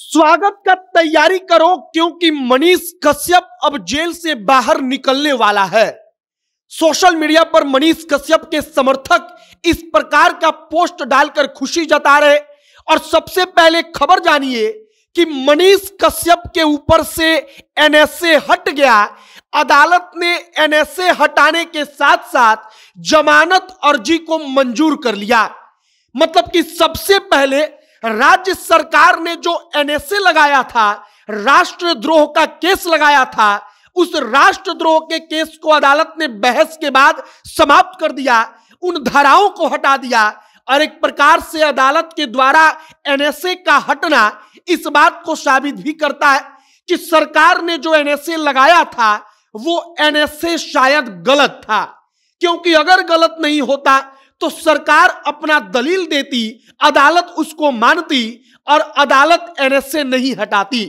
स्वागत का तैयारी करो क्योंकि मनीष कश्यप अब जेल से बाहर निकलने वाला है सोशल मीडिया पर मनीष कश्यप के समर्थक इस प्रकार का पोस्ट डालकर खुशी जता रहे और सबसे पहले खबर जानिए कि मनीष कश्यप के ऊपर से एनएसए हट गया अदालत ने एनएसए हटाने के साथ साथ जमानत अर्जी को मंजूर कर लिया मतलब कि सबसे पहले राज्य सरकार ने जो एनएसए लगाया था राष्ट्रद्रोह का केस लगाया था उस राष्ट्रद्रोह के केस को अदालत ने बहस के बाद समाप्त कर दिया उन धाराओं को हटा दिया और एक प्रकार से अदालत के द्वारा एनएसए का हटना इस बात को साबित भी करता है कि सरकार ने जो एनएसए लगाया था वो एनएसए शायद गलत था क्योंकि अगर गलत नहीं होता तो सरकार अपना दलील देती अदालत उसको मानती और अदालत एनएसए नहीं हटाती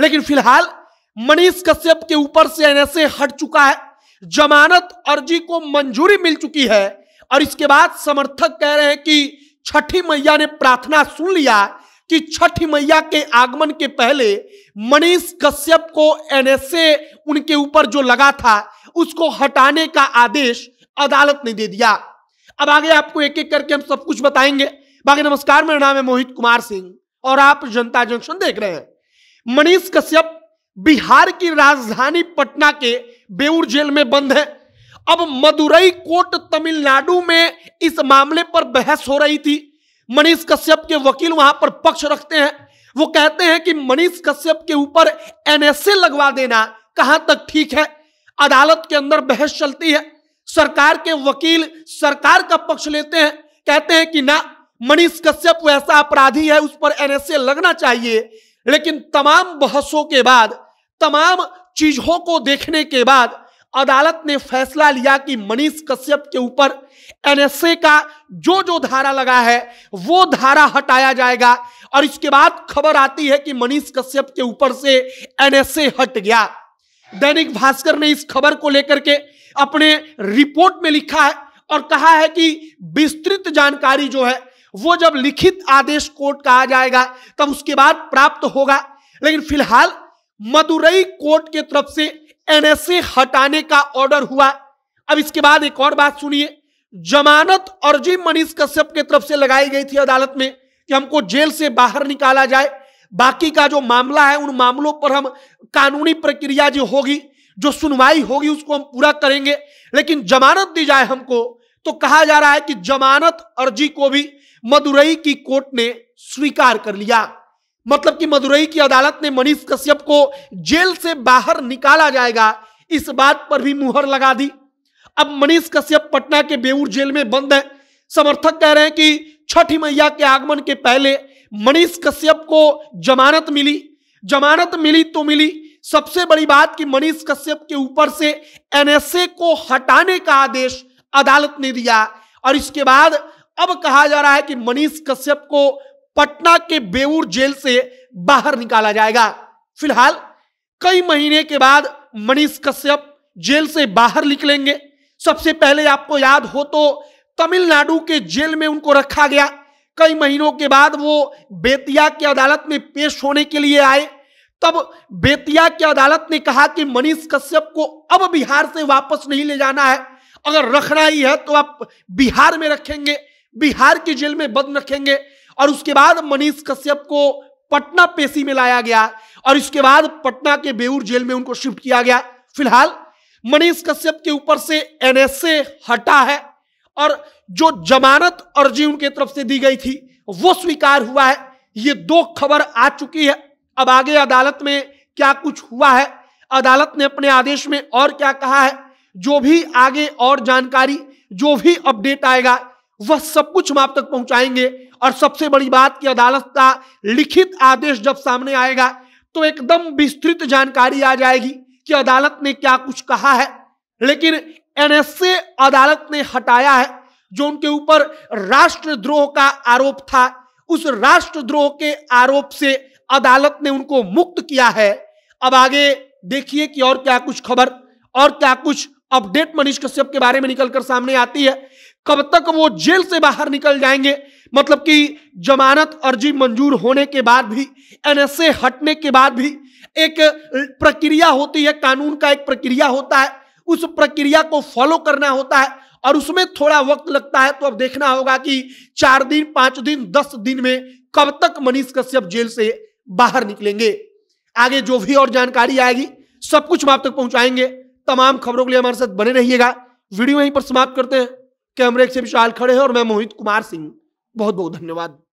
लेकिन फिलहाल मनीष कश्यप के ऊपर से एनएसए हट चुका है जमानत अर्जी को मंजूरी मिल चुकी है और इसके बाद समर्थक कह रहे हैं कि छठी मैया ने प्रार्थना सुन लिया कि छठी मैया के आगमन के पहले मनीष कश्यप को एनएसए उनके ऊपर जो लगा था उसको हटाने का आदेश अदालत ने दे दिया अब आगे आपको एक एक करके हम सब कुछ बताएंगे बाकी नमस्कार मेरा नाम है मोहित कुमार सिंह और आप जनता जंक्शन देख रहे हैं मनीष कश्यप बिहार की राजधानी पटना के बेऊर जेल में बंद है अब मदुरई कोर्ट तमिलनाडु में इस मामले पर बहस हो रही थी मनीष कश्यप के वकील वहां पर पक्ष रखते हैं वो कहते हैं कि मनीष कश्यप के ऊपर एनएसए लगवा देना कहां तक ठीक है अदालत के अंदर बहस चलती है सरकार के वकील सरकार का पक्ष लेते हैं कहते हैं कि ना मनीष कश्यप वैसा अपराधी है उस पर एनएसए लगना चाहिए लेकिन तमाम बहसों के बाद तमाम चीजों को देखने के बाद अदालत ने फैसला लिया कि मनीष कश्यप के ऊपर एनएसए का जो जो धारा लगा है वो धारा हटाया जाएगा और इसके बाद खबर आती है कि मनीष कश्यप के ऊपर से एनएसए हट गया दैनिक भास्कर ने इस खबर को लेकर के अपने रिपोर्ट में लिखा है और कहा है कि विस्तृत जानकारी जो है वो जब लिखित आदेश कोर्ट का आ जाएगा तब उसके बाद प्राप्त होगा लेकिन फिलहाल मदुरई कोर्ट के तरफ से एनएसए हटाने का ऑर्डर हुआ अब इसके बाद एक और बात सुनिए जमानत अर्जी मनीष कश्यप के तरफ से लगाई गई थी अदालत में कि हमको जेल से बाहर निकाला जाए बाकी का जो मामला है उन मामलों पर हम कानूनी प्रक्रिया जो होगी जो सुनवाई होगी उसको हम पूरा करेंगे लेकिन जमानत दी जाए हमको तो कहा जा रहा है कि जमानत अर्जी को भी मदुरई की कोर्ट ने स्वीकार कर लिया मतलब कि मदुरई की अदालत ने मनीष कश्यप को जेल से बाहर निकाला जाएगा इस बात पर भी मुहर लगा दी अब मनीष कश्यप पटना के बेऊर जेल में बंद है समर्थक कह रहे हैं कि छठी मैया के आगमन के पहले मनीष कश्यप को जमानत मिली जमानत मिली तो मिली सबसे बड़ी बात कि मनीष कश्यप के ऊपर से एनएसए को हटाने का आदेश अदालत ने दिया और इसके बाद अब कहा जा रहा है कि मनीष कश्यप को पटना के बेऊर जेल से बाहर निकाला जाएगा फिलहाल कई महीने के बाद मनीष कश्यप जेल से बाहर निकलेंगे सबसे पहले आपको याद हो तो तमिलनाडु के जेल में उनको रखा गया कई महीनों के बाद वो बेतिया की अदालत में पेश होने के लिए आए तब बेतिया की अदालत ने कहा कि मनीष कश्यप को अब बिहार से वापस नहीं ले जाना है अगर रखना ही है तो आप बिहार में रखेंगे बिहार की जेल में बंद रखेंगे और उसके बाद मनीष कश्यप को पटना पेशी में लाया गया और इसके बाद पटना के बेऊर जेल में उनको शिफ्ट किया गया फिलहाल मनीष कश्यप के ऊपर से एनएसए हटा है और जो जमानत अर्जी उनके तरफ से दी गई थी वो स्वीकार हुआ है ये दो खबर आ चुकी है अब आगे अदालत में क्या कुछ हुआ है अदालत ने अपने आदेश में और क्या कहा है जो भी आगे और जानकारी जो भी अपडेट आएगा वह सब कुछ हम आप तक पहुंचाएंगे और सबसे बड़ी बात कि अदालत का लिखित आदेश जब सामने आएगा तो एकदम विस्तृत जानकारी आ जाएगी कि अदालत ने क्या कुछ कहा है लेकिन एनएसए अदालत ने हटाया है जो उनके ऊपर राष्ट्रद्रोह का आरोप था उस राष्ट्रद्रोह के आरोप से अदालत ने उनको मुक्त किया है अब आगे देखिए कि और क्या कुछ खबर और क्या कुछ अपडेट मनीष कश्यप के बारे में निकलकर सामने आती है कब तक वो जेल से बाहर निकल जाएंगे मतलब कि जमानत अर्जी मंजूर होने के बाद भी एनएसए हटने के बाद भी एक प्रक्रिया होती है कानून का एक प्रक्रिया होता है उस प्रक्रिया को फॉलो करना होता है और उसमें थोड़ा वक्त लगता है तो अब देखना होगा कि चार दिन पांच दिन दस दिन में कब तक मनीष कश्यप जेल से बाहर निकलेंगे आगे जो भी और जानकारी आएगी सब कुछ हम आप तक पहुंचाएंगे तमाम खबरों के लिए हमारे साथ बने रहिएगा वीडियो यहीं पर समाप्त करते हैं कैमरे से विशाल खड़े हैं और मैं मोहित कुमार सिंह बहुत बहुत धन्यवाद